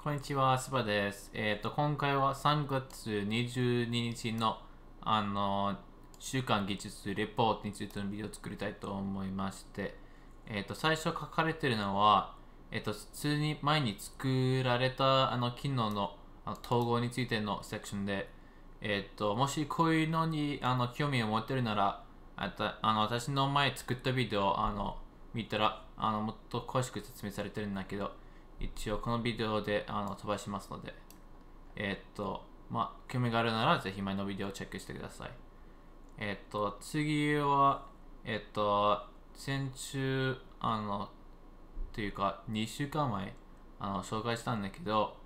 こんにちは、スバです。えっ、ー、と、今回は3月22日の、あの、週間技術レポートについてのビデオを作りたいと思いまして、えっ、ー、と、最初書かれてるのは、えっ、ー、と、普通に前に作られた、あの、機能のあの統合についてのセクションで、えっ、と、もしこういうのに、あの、興味を持ってるなら、あたあの私の前作ったビデオ、あの、見たら、あの、もっと詳しく説明されてるんだけど、一応このビデオであの飛ばしますので、えー、っと、まあ、興味があるならぜひ前のビデオをチェックしてください。えー、っと、次は、えー、っと、先週、あの、というか、2週間前、あの、紹介したんだけど、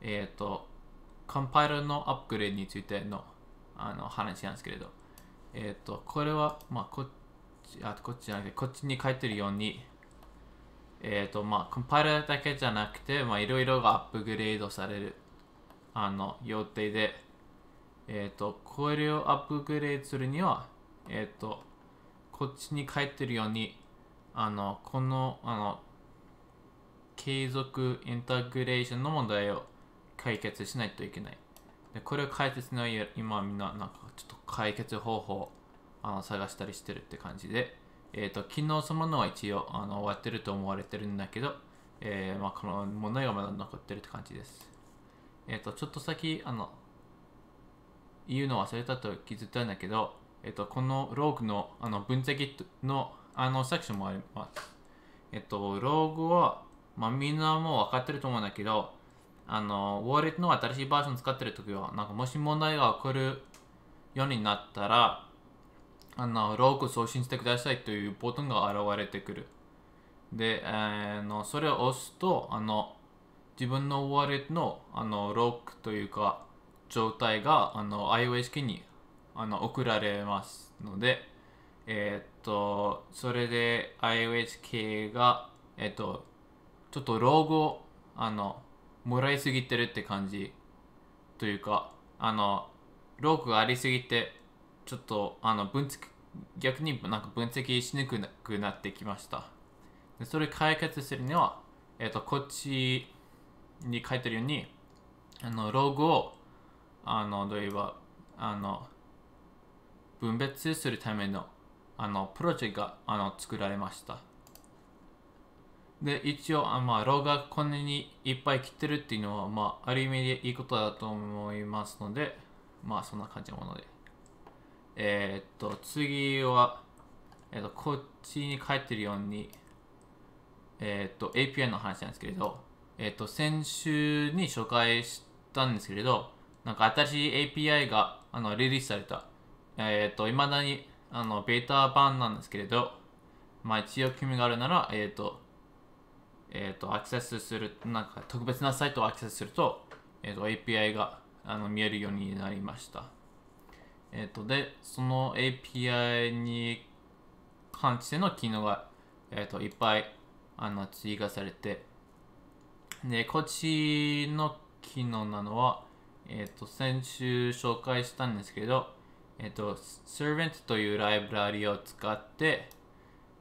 えっと、カンパイルのアップグレードについての、あの、話なんですけれど、えっと、これは、まあ、こっち、あ、こっちじゃなくて、こっちに書いてるように、えっ、ー、と、まあ、コンパイラーだけじゃなくて、まあ、いろいろがアップグレードされる、あの、予定で、えっ、ー、と、これをアップグレードするには、えっ、ー、と、こっちに書いてるように、あの、この、あの、継続インタグレーションの問題を解決しないといけない。でこれを解決の今みんななんかちょっと解決方法あの探したりしてるって感じでえーと、昨機能そのものは一応あの終わってると思われてるんだけど、えーまあ、この問題がまだ残ってるって感じです。えっ、ー、と、ちょっと先、あの、言うの忘れたと気づいたんだけど、えっ、ー、と、このローグのあの分析のあのセクションもあります。えっ、と、ローグは、まあ、みんなもう分かってると思うんだけど、あの、ウォレットの新しいバージョン使ってるときは、なんかもし問題が起こるようになったら、あのローク送信してくださいというボタンが現れてくる。で、あのそれを押すとあの自分のウォレットのあのロークというか状態があの iOS 機にあの送られますので、えー、っとそれで iOS 系が、えっとちょっとローグをあのもらいすぎてるって感じというかあのロークがありすぎてちょっとあの分析逆になんか分析しにくくなってきましたでそれ解決するには、えーと、こっちに書いてるようにあのログをあのどういえばあの分別するためのあのプロジェクトがあの作られましたで一応あ、まあ、ログがこんなにいっぱい切ってるっていうのは、まあ、ある意味でいいことだと思いますのでまあそんな感じのもので。えー、っと、次は、えー、っと、こっちに書いてるように、えっと、API の話なんですけれど、えっと、先週に紹介したんですけれど、なんか新しい API があのリリースされた。えっと、未だにあのベータ版なんですけれど、まあ一応興味があるなら、えっと、えっと、アクセスする、なんか特別なサイトをアクセスすると、えっと、API があの見えるようになりました。えっ、ー、と、で、その API に関しての機能が、えっ、ー、と、いっぱい、あの、追加されて、で、こっちの機能なのは、えっ、ー、と、先週紹介したんですけど、えっ、と、Servant というライブラリを使って、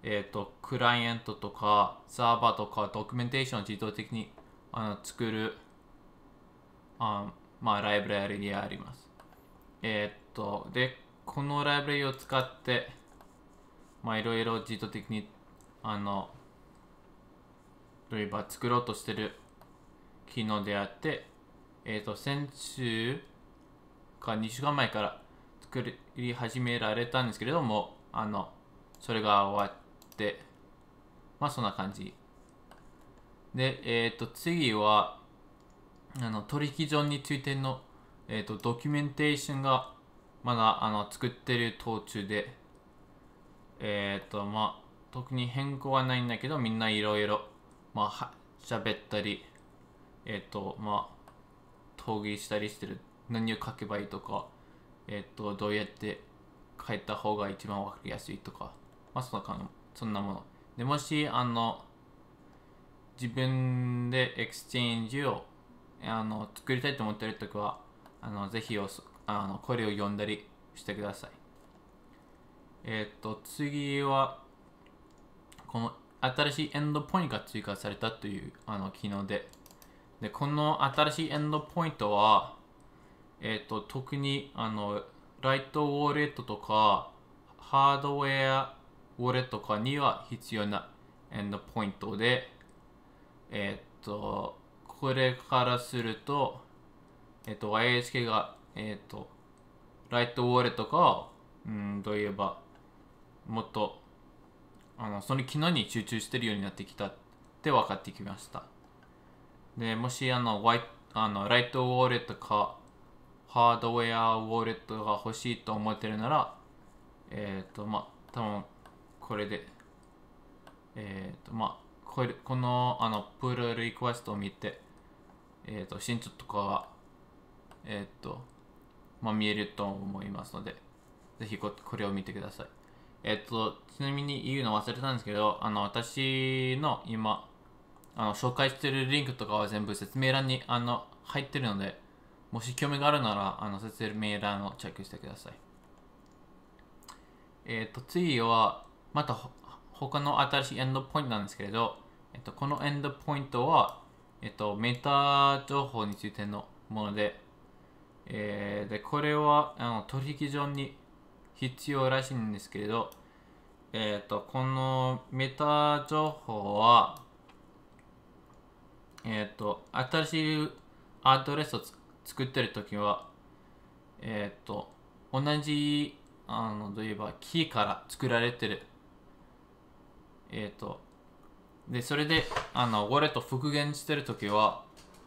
えっ、と、クライアントとか、サーバーとか、ドキュメンテーションを自動的にあの作る、あまあ、ライブラリであります。えっ、ー、と、で、このライブラリを使って、まあ、いろいろ自動的に、あの、例えば作ろうとしてる機能であって、えっ、ー、と、先週か2週間前から作り始められたんですけれども、あの、それが終わって、まあ、そんな感じ。で、えっ、ー、と、次は、あの、取引所についての、えっ、ー、と、ドキュメンテーションがまだあの作ってる途中で、えっ、ー、と、まあ、特に変更はないんだけど、みんないろいろ、まあ、ゃべったり、えっ、ー、と、まあ、討議したりしてる。何を書けばいいとか、えっ、ー、と、どうやって書いた方が一番わかりやすいとか、まあ、そんな感じ、そんなもの。で、もし、あの、自分でエクスチェンジをあの作りたいと思ってる時は、あのぜひあの声を読んだりしてください。えっ、と、次は、この新しいエンドポイントが追加されたというあの機能で、で、この新しいエンドポイントは、えっ、と、特に、あの、ライトウォレットとか、ハードウェアウォレットとかには必要なエンドポイントで、えっ、と、これからすると、えっ、と、i k がえっ、ー、と、ライトウォレットが、うんといえば、もっと、あの、その機能に集中してるようになってきたって分かってきました。で、もし、あの、ワイあのライトウォレットか、ハードウェアウォレットが欲しいと思ってるなら、えっ、ー、と、まあ、多分これで、えっ、ー、と、まあ、これこのあのプールリクエストを見て、えっ、ー、と、ょっとかは、えっ、と、まあ、見えると思いますので、ぜひここれを見てください。えっと、ちなみに言うの忘れたんですけど、あの、私の今、あの、紹介してるリンクとかは全部説明欄に、あの、入ってるので、もし興味があるなら、あの、説明欄をチェックしてください。えっと、次は、また他の新しいエンドポイントなんですけれど、えっと、このエンドポイントは、えっと、メタ情報についてのもので、えー、でこれはあの取引所に必要らしいんですけれど、えっ、ー、とこのメタ情報は、えっ、ー、と新しいアドレスを作ってるときは、えっ、ー、と同じあのといえばキーから作られてる。えっ、とでそれであのウォレット復元してるときは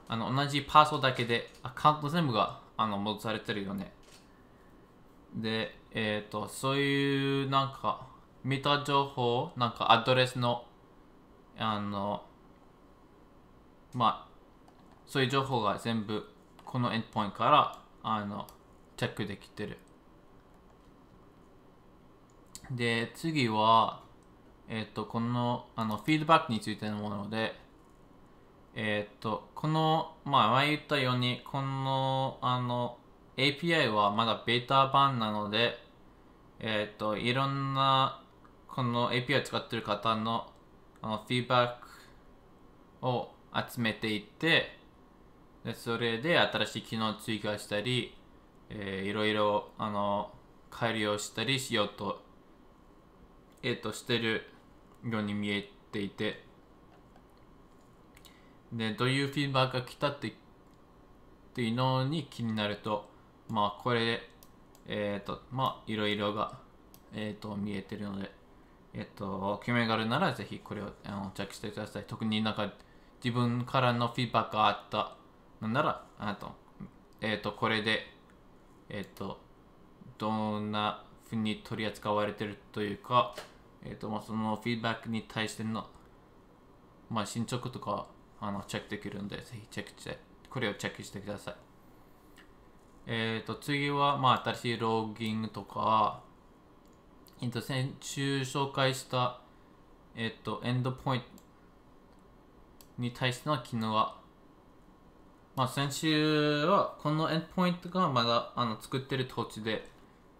あの同じパーソだけでアカウント全部があの戻されてるよねでえっ、ー、とそういうなんか見た情報なんかアドレスのあのまあそういう情報が全部このエンドポイントからあのチェックできてるで次はえっ、ー、とこのあのフィードバックについてのものでえっ、と、この、まあ、前言ったように、この、あの、API はまだベータ版なので、えっ、ー、と、いろんな、この API を使ってる方の、あの、フィーバックを集めていて、で、それで新しい機能を追加したり、えー、いろいろ、あの、改良したりしようと、えっ、ー、と、してるように見えていて、でどういうフィーバーが来たってっていうのに気になるとまあこれでえっ、ー、とまあいろいろがえっ、ー、と見えてるのでえっ、ー、と興味があるならぜひこれをあのチェックしてください特になんか自分からのフィーバーがあったのならあとえっ、とこれでえっ、とどんなふうに取り扱われてるというかえっ、とまあそのフィーバックに対してのまあ進捗とかあのチェックできるんで、ぜひチェックして、これをチェックしてください。えっ、ー、と、次は、まあ、新しいローギングとか、えっ、と、先週紹介した、えっ、と、エンドポイントに対しての機能は、まあ、先週は、このエンドポイントがまだあの作ってる途中で、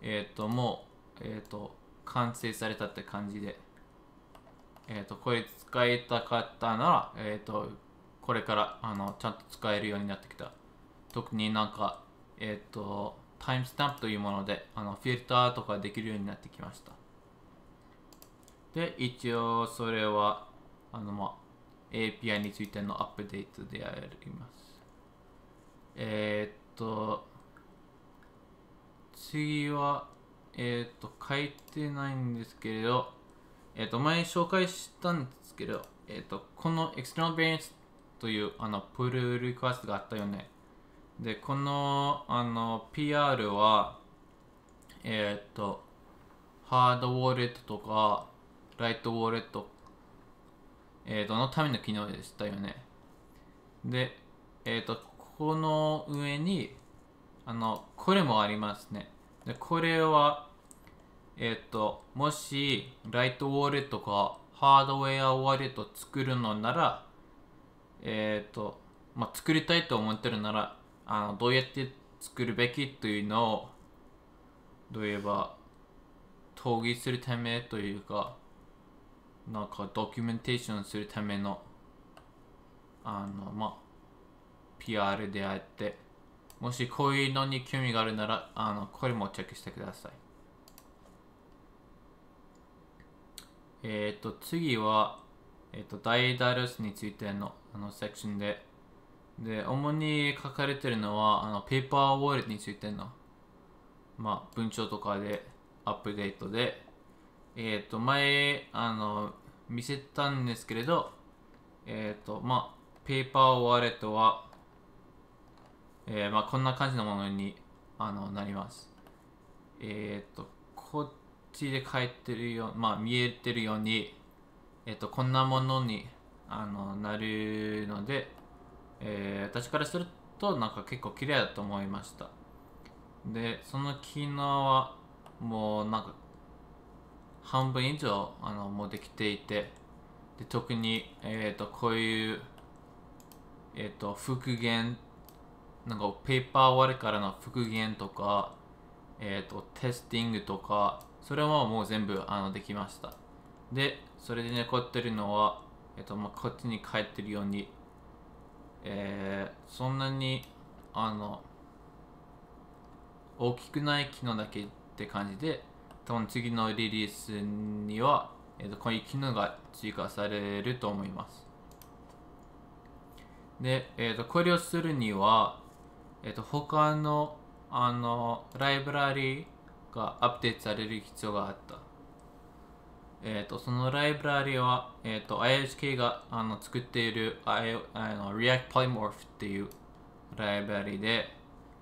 えっ、と、もう、えっ、と、完成されたって感じで、えっ、と、これ使いたかったなら、えっ、と、これからあのちゃんと使えるようになってきた特になんかえっ、ー、とタイムスタンプというものであのフィルターとかできるようになってきましたで一応それはあの、まあ、API についてのアップデートでやりますえっ、ー、と次はえっ、ー、と書いてないんですけれどえっ、と前に紹介したんですけどえっ、とこの external variance というあのプルリクエストがあったよね。で、このあの PR は、えー、っと、ハードウォレットとか、ライトウォレット、えー、っと、のための機能でしたよね。で、えっと、この上に、あの、これもありますね。で、これは、えっ、と、もし、ライトウォレットか、ハードウェアウォレット作るのなら、えっ、ー、と、まあ、作りたいと思ってるなら、あの、どうやって作るべきというのを、どういえば、討議するためというか、なんかドキュメンテーションするための、あの、まあ、PR であって、もしこういうのに興味があるなら、あの、これもチェックしてください。えっ、ー、と、次は、えっと、ダイダルスについてのあのセクションで、で、主に書かれてるのは、あのペーパーウォレットについての、まあ、文章とかでアップデートで、えっ、ー、と、前、あの、見せたんですけれど、えっ、ー、と、まあ、ペーパーウォレットは、えー、まあ、こんな感じのものにあのなります。えっ、と、こっちで書いてるよ、まあ、見えてるように、えっと、こんなものにあのなるので、えー、私からするとなんか結構綺麗だと思いましたでその機能はもうなんか半分以上あのもうできていてで特に、えーと、こういう、えーと、復元なんかペーパー割れからの復元とか、えーとテスティングとかそれはもう全部あのできましたでそれで残ってるのは、えっとまあ、こっちに帰ってるように、えー、そんなにあの大きくない機能だけって感じで多分次のリリースには、えっと、こういう機能が追加されると思いますで、えっと、これをするには、えっと、他のあのライブラリがアップデートされる必要があったえーと、そのライブラリは、えーと、IHK があの作っているあの React Polymorph っていうライブラリで、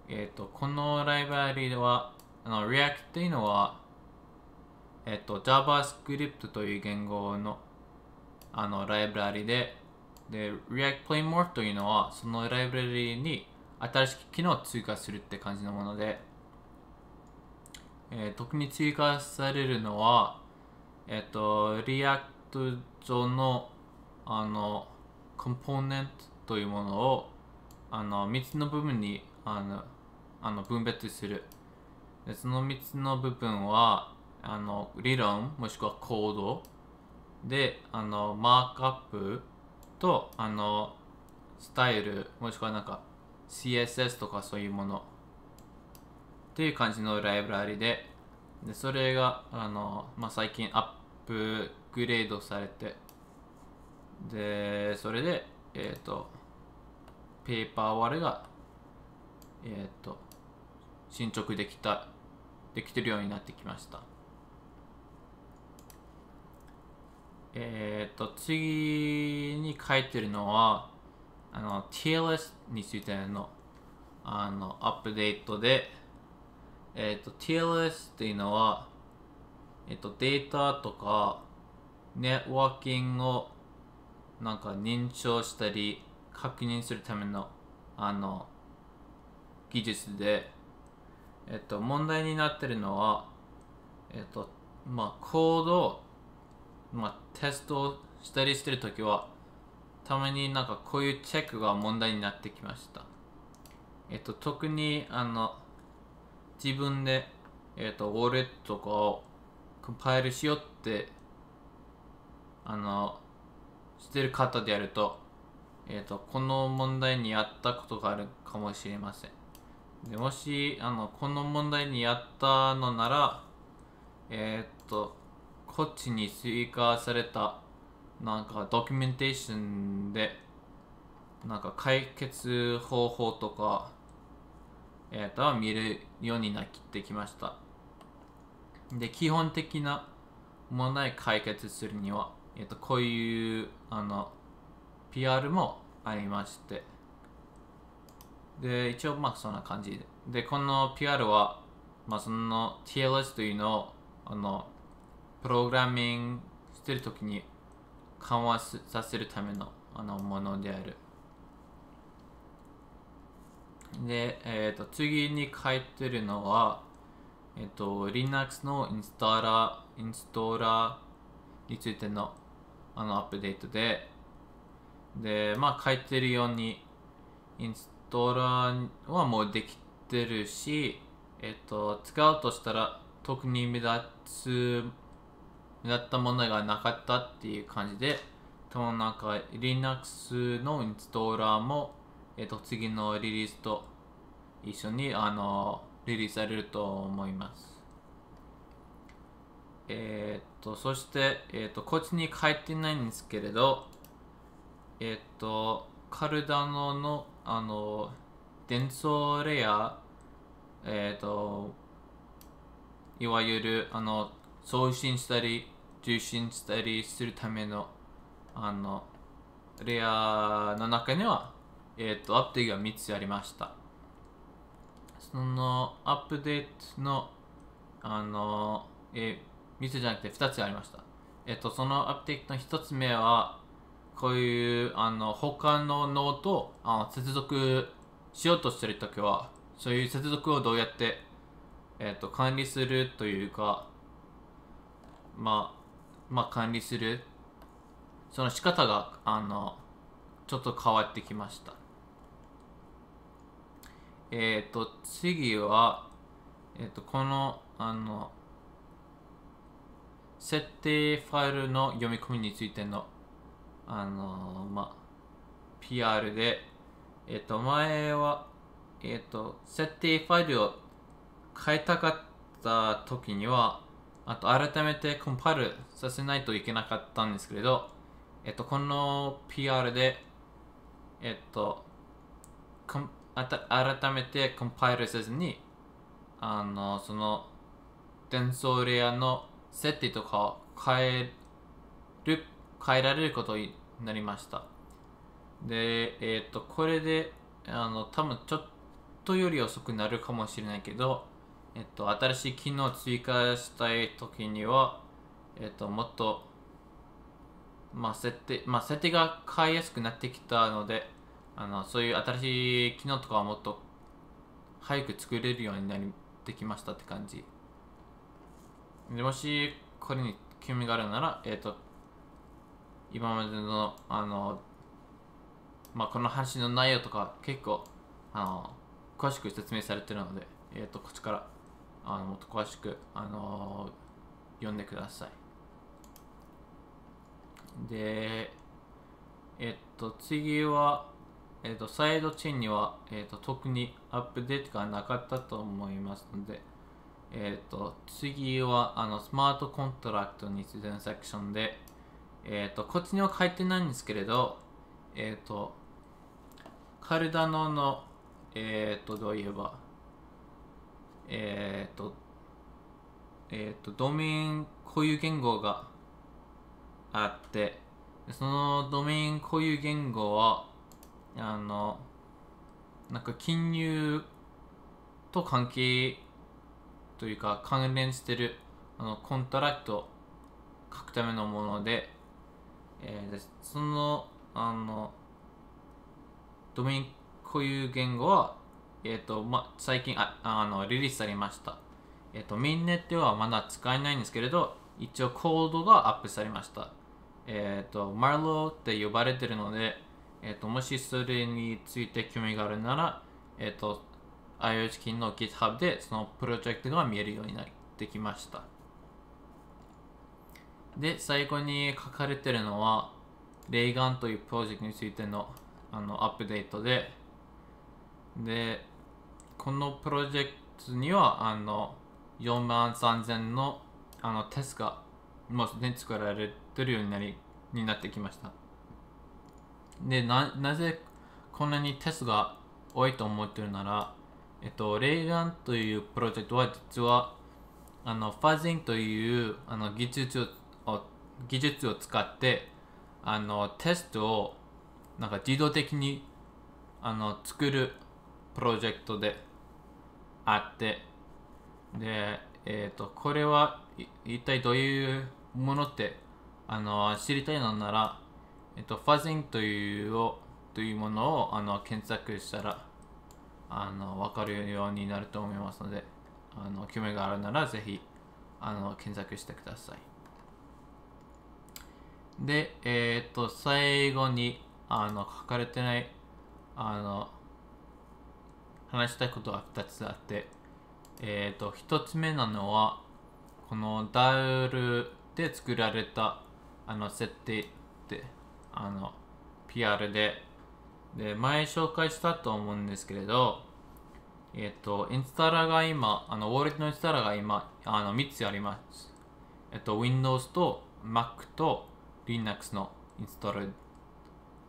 えーと、このライブラリではあの React っていうのは、えー、と JavaScript という言語のあのライブラリでで React Polymorph というのはそのライブラリに新しく機能を追加するって感じのもので、えー、特に追加されるのはえっと、リアクト上の、あの、コンポーネントというものを、あの、3つの部分に、あの、あの分別する。でその3つの部分は、あの、理論、もしくはコード。で、あの、マークアップと、あの、スタイル、もしくはなんか、CSS とかそういうもの。っていう感じのライブラリで、でそれがあの、まあ、最近アップグレードされてでそれでえっ、ー、とペーパー割れがえっ、ー、と進捗できたできてるようになってきましたえっ、ー、と次に書いてるのはあの TLS についてのあのアップデートでえっ、ー、と、TLS っていうのは、えっ、ー、と、データとか、ネットワーキングをなんか認証したり、確認するための、あの、技術で、えっ、ー、と、問題になってるのは、えっと、まあ、コード、まあ、テストをしたりしてるときは、たまになんかこういうチェックが問題になってきました。えっと、特にあの、自分で、えっ、ー、と、ウォレットとかをコンパイルしようって、あの、してる方でやると、えっ、ー、と、この問題にやったことがあるかもしれません。でもし、あの、この問題にやったのなら、えっ、ー、と、こっちに追加された、なんかドキュメンテーションで、なんか解決方法とか、えっ、ー、と、見るようになってきました。で、基本的な問題解決するには、えっ、ー、と、こういう、あの、PR もありまして。で、一応、まあ、そんな感じで。で、この PR は、まあ、その TLS というのを、あの、プログラミングしてるときに緩和させるためのあのものである。で、えーと、次に書いてるのは、えっ、ー、と Linux のインストーラーインストーラーについてのあのアップデートででまあ書いてるようにインストーラーはもうできてるし、えっ、ー、と使うとしたら特に目立つ目立ったものがなかったっていう感じで、多分なんか Linux のインストーラーもえっ、と、次のリリースと一緒に、あの、リリースされると思います。えっ、と、そして、えっ、と、こっちに書いてないんですけれど、えっ、と、カルダノの、あの、伝送レア、えっ、と、いわゆる、あの、送信したり、受信したりするための、あの、レアの中には、えっ、ー、と、アップデートが3つありました。そのアップデートの、あの、えー、3つじゃなくて2つありました。えっ、ー、と、そのアップデートの1つ目は、こういう、あの、他のノーとあの接続しようとしてるときは、そういう接続をどうやって、えっ、ー、と、管理するというか、まあ、まあ、管理する、その仕方が、あの、ちょっと変わってきました。えっ、ー、と、次は、えっ、ー、と、この、あの、設定ファイルの読み込みについての、あの、ま PR で、えっ、ー、と、前は、えっ、と、設定ファイルを変えたかった時には、あと、改めてコンパイルさせないといけなかったんですけれど、えっ、と、この PR で、えっ、と、また改めてコンパイルせずにあのその転送レアの設定とかを変える変えられることになりましたでえっ、ー、とこれであの多分ちょっとより遅くなるかもしれないけどえっ、と新しい機能を追加したい時にはえっ、ともっとまあ設定まあ設定が変えやすくなってきたのであのそういう新しい機能とかはもっと早く作れるようになってきましたって感じでもしこれに興味があるならえっ、ー、と今までのあのまあこの話の内容とか結構あの詳しく説明されてるのでえっ、ー、とこっちからあのもっと詳しくあの読んでくださいでえっ、ー、と次はえーと、サイドチェーンには、えーと、特にアップデートがなかったと思いますので、えーと、次はあのスマートコントラクトに自然セクションで、えー、とこっちには書いてないんですけれど、えー、とカルダノの、えー、とどういえば、えーとえー、とドメイン固有言語があってそのドメイン固有言語はあのなんか金融と関係というか関連してるあのコントラクト書くためのもので,、えー、そのあのドミニク固有言語は、えーとま、最近ああのリリースされました、えーと。ミンネットはまだ使えないんですけれど一応コードがアップされました。えっ、ー、と、マルローって呼ばれてるので、えっ、ー、と、もしそれについて興味があるなら、えっ、ー、と、IoT 金の GitHub でそのプロジェクトが見えるようになってきました。で、最後に書かれてるのは、レイガンというプロジェクトについてのあのアップデートで、で、このプロジェクトには、あの、4万3000のあのテスがもうすでに作られてるようになりになってきました。でななぜこんなにテストが多いと思ってるなら、えっと、レイガンというプロジェクトは実はあのファジンというあの技術を技術を使ってあのテストをなんか自動的にあの作るプロジェクトであってで、えーと、とこれは一体どういうものってあの知りたいのならえっと、ファジンというをというものをあの検索したらあの分かるようになると思いますのであの興味があるならぜひあの検索してくださいで、えー、っと最後にあの書かれてないあの話したいことが2つあってえー、っと1つ目なのはこの DAL で作られたあの設定ってあの PR でで前紹介したと思うんですけれどえっ、とインスタラが今あのウォレットのインスタラが今あの3つありますえっ、と Windows と Mac と Linux のインストール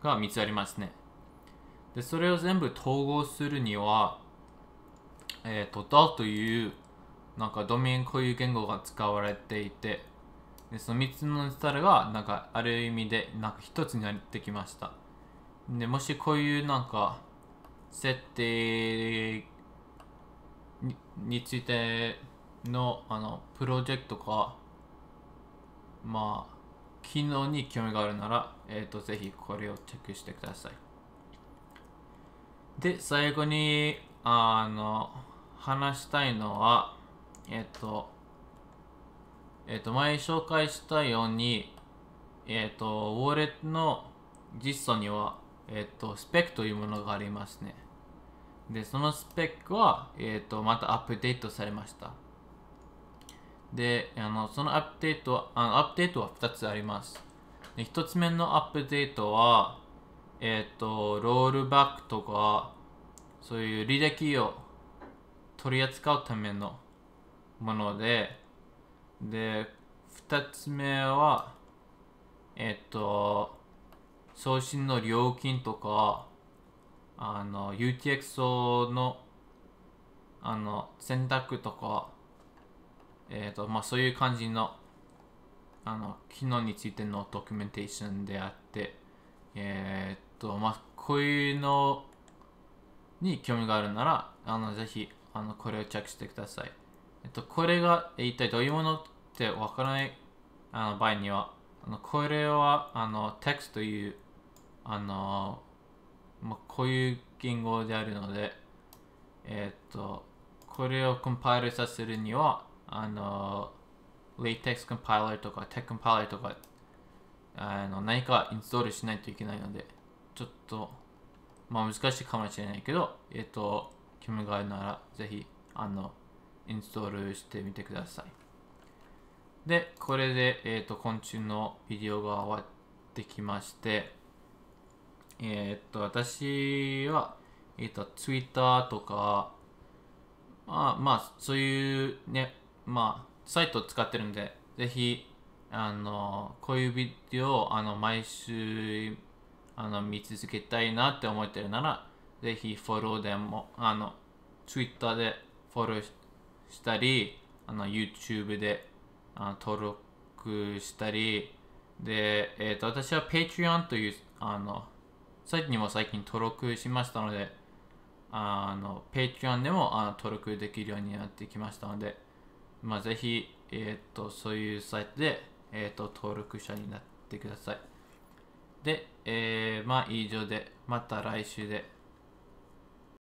が3つありますね。で、それを全部統合するには、えっ、と、DAL という、なんかドメイン固有言語が使われていて、でその3つのスタイルがなんかある意味でなんか一つになってきましたでもしこういうなんか設定についてのあのプロジェクトかまあ機能に興味があるなら、えっ、ー、とぜひこれをチェックしてくださいで最後にあの話したいのはえっ、ー、とえっ、ー、と、前紹介したように、えっ、ー、と、ウォレットの実装には、えっ、ー、と、スペックというものがありますね。で、そのスペックは、えっ、と、またアップデートされました。で、あの、そのアップデートは、あのアップデートは2つあります。で1つ目のアップデートは、えっ、と、ロールバックとか、そういう履歴を取り扱うためのもので、で、二つ目は、えっと、送信の料金とか、あの、UTXO の、あの、選択とか、えっと、まあ、そういう感じの、あの、機能についてのドキュメンテーションであって、えっと、まあ、こういうのに興味があるなら、あの、ぜひ、あの、これをチェックしてください。えっと、これが一体どういうものってわからないあの場合には、あのこれはあの text という、あの、まあ、こういう言語であるので、えっと、これをコンパイルさせるには、あの、latex compiler とか tech compiler とか、あの何かインストールしないといけないので、ちょっと、まあ難しいかもしれないけど、えっと、興味があるなら、ぜひ、あの、インストールしてみてください。で、これで、えっ、ー、と、昆虫のビデオが終わってきまして、えっ、と、私は、えっ、ー、と、Twitter とか、まあ、まあ、そういうね、まあ、サイトを使ってるんで、ぜひ、あの、こういうビデオを、あの、毎週、あの、見続けたいなって思ってるなら、ぜひフォローでも、あの、Twitter でフォローして、したりあの YouTube であ登録したりで、えーと、私は Patreon というあのサイトにも最近登録しましたのであの Patreon でもあの登録できるようになってきましたので、まあ、ぜひ、えーと、そういうサイトで、えーと、と登録者になってくださいで、えー、まあ以上でまた来週で